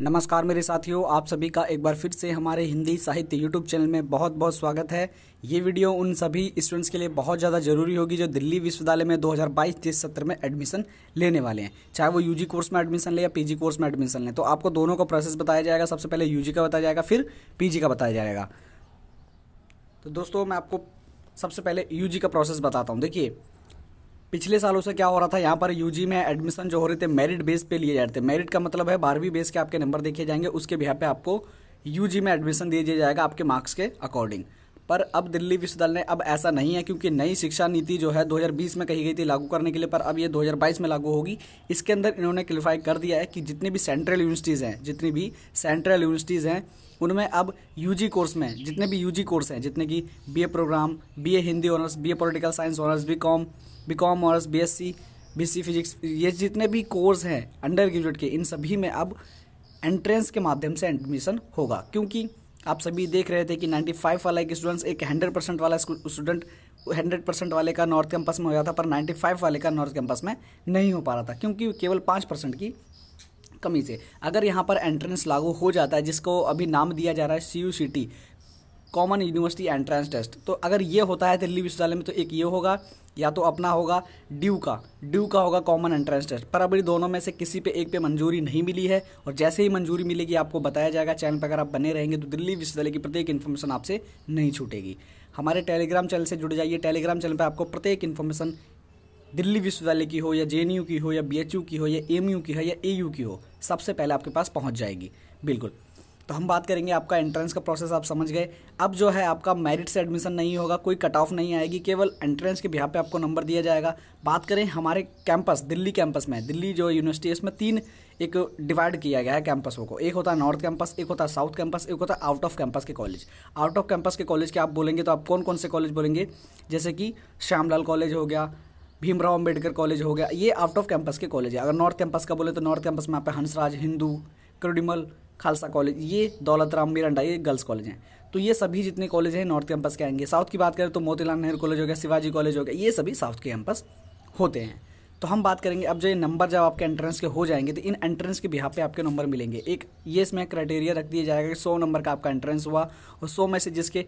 नमस्कार मेरे साथियों आप सभी का एक बार फिर से हमारे हिंदी साहित्य यूट्यूब चैनल में बहुत बहुत स्वागत है ये वीडियो उन सभी स्टूडेंट्स के लिए बहुत ज़्यादा जरूरी होगी जो दिल्ली विश्वविद्यालय में 2022 हज़ार सत्र में एडमिशन लेने वाले हैं चाहे वो यूजी कोर्स में एडमिशन ले या पीजी कोर्स में एडमिशन लें तो आपको दोनों का प्रोसेस बताया जाएगा सबसे पहले यू का बताया जाएगा फिर पी का बताया जाएगा तो दोस्तों मैं आपको सबसे पहले यू का प्रोसेस बताता हूँ देखिए पिछले सालों से क्या हो रहा था यहाँ पर यूजी में एडमिशन जो हो रहे थे मेरिट बेस पे लिए जा रहे थे मेरिट का मतलब है बारहवीं बेस के आपके नंबर देखे जाएंगे उसके बिहार पे आपको यूजी में एडमिशन दिया जाएगा आपके मार्क्स के अकॉर्डिंग पर अब दिल्ली विश्वविद्यालय अब ऐसा नहीं है क्योंकि नई शिक्षा नीति जो है 2020 में कही गई थी लागू करने के लिए पर अब ये 2022 में लागू होगी इसके अंदर इन्होंने क्लिफाई कर दिया है कि जितनी भी सेंट्रल यूनिवर्सिटीज़ हैं जितनी भी सेंट्रल यूनिवर्सिटीज़ हैं उनमें अब यूजी कोर्स में जितने भी यूजी कोर्स हैं जितने कि BA program BA Hindi honours BA political science honours B B com honours B S C B C physics ये जितने भी कोर्स हैं अंडर ग्रेजुएट के इन सभी में अब एंट्रेंस के माध्यम से एडमिशन होगा क्योंकि आप सभी देख रहे थे कि 95 वाला एक स्टूडेंट्स एक 100 परसेंट वाला स्टूडेंट 100 परसेंट वाले का नॉर्थ कैंपस में हो गया था पर 95 वाले का नॉर्थ कैंपस में नहीं हो पा रहा था क्योंकि केवल पाँच परसेंट की कमी से अगर यहाँ पर एंट्रेंस लागू हो जाता है जिसको अभी नाम दिया जा रहा है C U C T common university entrance test तो अगर ये होता है दिल्ली विश्वविद्यालय में तो एक ये होगा या तो अपना होगा ड्यू का ड्यू का होगा कॉमन एंट्रेंस टेस्ट पर अभी दोनों में से किसी पे एक पे मंजूरी नहीं मिली है और जैसे ही मंजूरी मिलेगी आपको बताया जाएगा चैनल पर अगर आप बने रहेंगे तो दिल्ली विश्वविद्यालय की प्रत्येक इन्फॉर्मेशन आपसे नहीं छूटेगी हमारे टेलीग्राम चैनल से जुड़ जाइए टेलीग्राम चैनल पर आपको प्रत्येक इन्फॉर्मेशन दिल्ली विश्वविद्यालय की हो या जे की हो या बी की हो या एम की हो या ए की हो सबसे पहले आपके पास पहुँच जाएगी बिल्कुल तो हम बात करेंगे आपका एंट्रेंस का प्रोसेस आप समझ गए अब जो है आपका मेरिट से एडमिशन नहीं होगा कोई कट ऑफ नहीं आएगी केवल एंट्रेंस के बिहार पे आपको नंबर दिया जाएगा बात करें हमारे कैंपस दिल्ली कैंपस में दिल्ली जो यूनिवर्सिटी है इसमें तीन एक डिवाइड किया गया है कैंपसों को एक होता है नॉर्थ कैंपस एक होता है साउथ कैंपस एक होता है आउट ऑफ कैंपस के कॉलेज आउट ऑफ कैंपस के कॉलेज के आप बोलेंगे तो आप कौन कौन से कॉलेज बोलेंगे जैसे कि श्यामलाल कॉलेज हो गया भीमराव अंबेडकर कॉलेज हो गया ये आउट ऑफ कैंपस के कॉलेज है अगर नॉर्थ कैंपस का बोले तो नॉर्थ कैंपस में आप हंसराज हिंदू क्रोडिमल खालसा कॉलेज ये दौलत राम अंडा ये गर्ल्स कॉलेज हैं तो ये सभी जितने कॉलेज हैं नॉर्थ कैंपस के आएंगे साउथ की बात करें तो मोतीलाल नेहरू कॉलेज हो गया शिवाजी कॉलेज हो गया ये सभी साउथ के कैंपस होते हैं तो हम बात करेंगे अब जो ये नंबर जब आपके एंट्रेंस के हो जाएंगे तो इन एंट्रेंस के बिहार पे आपके नंबर मिलेंगे एक ये इसमें क्राइटेरिया रख दिया जाएगा कि सौ नंबर का आपका एंट्रेंस हुआ और सौ में से जिसके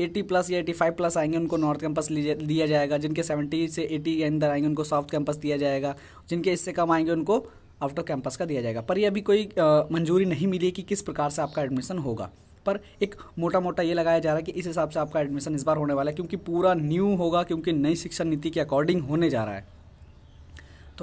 80 प्लस या 85 प्लस आएंगे उनको नॉर्थ कैंपस दिया जाएगा जिनके 70 से 80 के अंदर आएंगे उनको साउथ कैंपस दिया जाएगा जिनके इससे कम आएंगे उनको आउटर कैंपस का दिया जाएगा पर यह अभी कोई मंजूरी नहीं मिली कि किस प्रकार से आपका एडमिशन होगा पर एक मोटा मोटा ये लगाया जा रहा है कि इस हिसाब से आपका एडमिशन इस बार होने वाला है क्योंकि पूरा न्यू होगा क्योंकि नई शिक्षा नीति के अकॉर्डिंग होने जा रहा है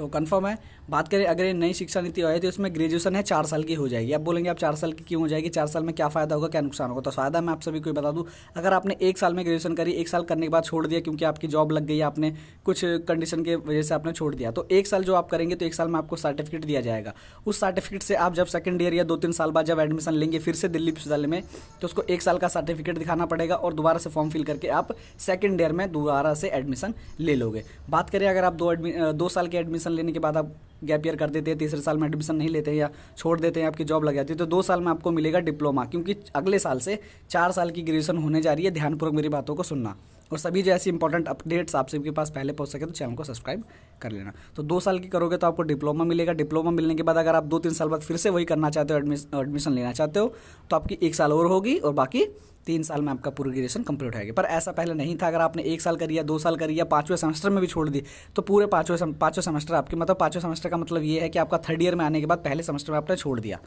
तो कन्फर्म है बात करें अगर ये नई शिक्षा नीति आई तो इसमें ग्रेजुएशन है चार साल की हो जाएगी आप बोलेंगे आप चार साल की क्यों हो जाएगी चार साल में क्या फ़ायदा होगा क्या नुकसान होगा तो फ़ायदा मैं आप सभी को बता दूँ अगर आपने एक साल में ग्रेजुएशन करी एक साल करने के बाद छोड़ दिया क्योंकि आपकी जॉब लग गई आपने कुछ कंडीशन के वजह से आपने छोड़ दिया तो एक साल जो आप करेंगे तो एक साल में आपको सर्टिफिकेट दिया जाएगा उस सर्टिफिकेट से आप जब सेकंड ईयर या दो तीन साल बाद जब एडमिशन लेंगे फिर से दिल्ली विश्वविद्यालय में तो उसको एक साल का सर्टिफिकेट दिखाना पड़ेगा और दोबारा से फॉर्म फिल करके आप सेकेंड ईयर में दोबारा से एडमिशन ले लोगे बात करें अगर आप दो दो साल के एडमिशन एडमिशन लेने के बाद आप गैप ईयर कर देते हैं तीसरे साल में एडमिशन नहीं लेते हैं या छोड़ देते हैं आपकी जॉब लग जाती है तो दो साल में आपको मिलेगा डिप्लोमा क्योंकि अगले साल से चार साल की ग्रेजुएशन होने जा रही है ध्यानपूर्वक मेरी बातों को सुनना और सभी जो ऐसी इंपॉर्टेंट अपडेट्स आप सबके पास पहले पहुँच सके तो चैनल को सब्सक्राइब कर लेना तो दो साल की करोगे तो आपको डिप्लोमा मिलेगा डिप्लोमा मिलने के बाद अगर आप दो तीन साल बाद फिर से वही करना चाहते हो एडमिशन लेना चाहते हो तो आपकी एक साल और होगी और बाकी तीन साल में आपका पूरी ग्रेजुएशन कंप्लीट होगी पर ऐसा पहले नहीं था अगर आपने एक साल कर दो साल कर या पाँचवें सेमेस्टर में भी छोड़ दी तो पूरे पाँचवें सम, पाँचवें सेमेस्टर आपके मतलब पाँचवें सेमेस्टर का मतलब ये है कि आपका थर्ड ईयर में आने के बाद पहले सेमेस्टर में आपने छोड़ दिया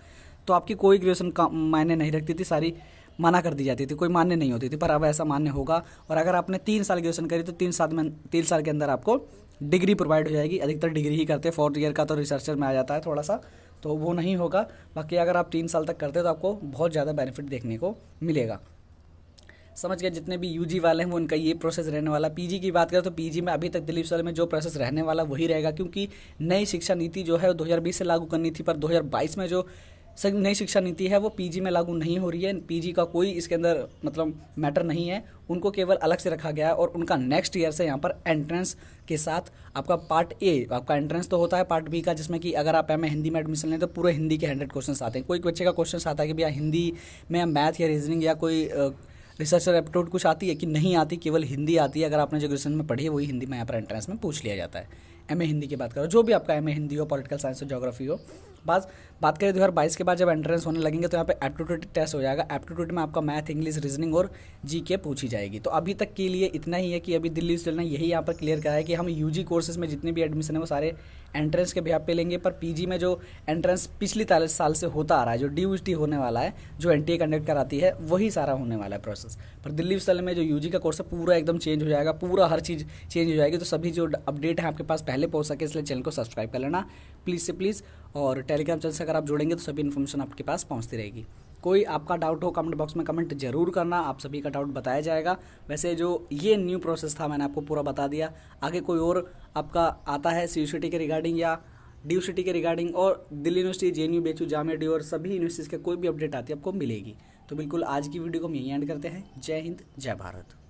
तो आपकी कोई ग्रेजुएशन का मायने नहीं रखती थी सारी मना कर दी जाती थी कोई मान्य नहीं होती थी पर अब ऐसा मान्य होगा और अगर आपने तीन साल ग्रेजुएशन करी तो तीन साल में तीन साल के अंदर आपको डिग्री प्रोवाइड हो जाएगी अधिकतर डिग्री ही करते हैं फोर्थ ईयर का तो रिसर्चर में आ जाता है थोड़ा सा तो वो नहीं होगा बाकी अगर आप तीन साल तक करते हो तो आपको बहुत ज़्यादा बेनिफिट देखने को मिलेगा समझ गए जितने भी यूजी वाले हैं वो उनका ये प्रोसेस रहने वाला पीजी की बात करें तो पीजी में अभी तक दिलीप सर में जो प्रोसेस रहने वाला वही रहेगा क्योंकि नई शिक्षा नीति जो है बीस से लागू करनी थी पर बाईस में जो नई शिक्षा नीति है वो पीजी में लागू नहीं हो रही है पीजी का कोई इसके अंदर मतलब मैटर नहीं है उनको केवल अलग से रखा गया है और उनका नेक्स्ट ईयर से यहाँ पर एंट्रेंस के साथ आपका पार्ट ए आपका एंट्रेंस तो होता है पार्ट बी का जिसमें कि अगर आप एम हिंदी में एडमिशन लें तो पूरे हिंदी के हंड्रेड क्वेश्चन आते हैं कोई बच्चे का क्वेश्चन आता है कि भैया हिंदी में या मैथ या रीजनिंग या कोई रिसर्च और एप्टीट्यूड कुछ आती है कि नहीं आती केवल हिंदी आती है अगर आपने जो क्वेश्चन में पढ़ी है वही हिंदी में यहाँ पर एंट्रेंस में पूछ लिया जाता है एम ए हिंदी की बात करो जो भी आपका एम ए हिंदी हो पॉलिटिकल साइंस हो जोग्राफी हो बस बात करें दो हजार बाईस के बाद जब एंट्रेंस होने लगेंगे तो यहाँ पे एप्टीट्यूड टेस्ट हो जाएगा एप्टीट्यूड में आपका मैथ इंग्लिश रीजनिंग और जी के पूछी जाएगी तो अभी तक के लिए इतना ही है कि अभी दिल्ली यूनिवर्सिटी ने यही यहाँ पर क्लियर करा है कि हम यू जी कोर्सेज में जितने भी एडमिशन है वो सारे एंट्रेंस के भी आप पे लेंगे पर पी जी में जो एंट्रेंस पिछली साल से होता आ रहा है जो डी होने वाला है जो एन टी ए कंडक्ट कराती है वही सारा होने वाला है प्रोसेस पर दिल्ली विश्वविद्यालय में जो यू जी का कोर्स है पूरा एकदम चेंज हो जाएगा पूरा हर चीज़ चेंज हो जाएगी तो सभी जो अपडेट है आपके पास पहले पहुँच सके इसलिए चैनल को सब्सक्राइब कर लेना प्लीज़ से प्लीज़ और टेलीग्राम चैनल से अगर आप जुड़ेंगे तो सभी इन्फॉर्मेशन आपके पास पहुँचती रहेगी कोई आपका डाउट हो कमेंट बॉक्स में कमेंट जरूर करना आप सभी का डाउट बताया जाएगा वैसे जो ये न्यू प्रोसेस था मैंने आपको पूरा बता दिया आगे कोई और आपका आता है सी के रिगार्डिंग या डी के रिगार्डिंग और Delhi university J N U B H U Jamia D और सभी यूनिवर्सिटीज़ के कोई भी अपडेट आती है आपको मिलेगी तो बिल्कुल आज की वीडियो को हम यहीं एंड करते हैं जय हिंद जय भारत